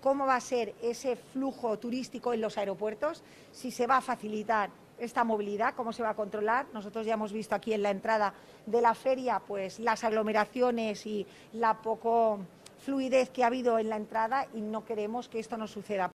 cómo va a ser ese flujo turístico en los aeropuertos, si se va a facilitar esta movilidad, cómo se va a controlar. Nosotros ya hemos visto aquí en la entrada de la feria pues las aglomeraciones y la poco fluidez que ha habido en la entrada y no queremos que esto nos suceda.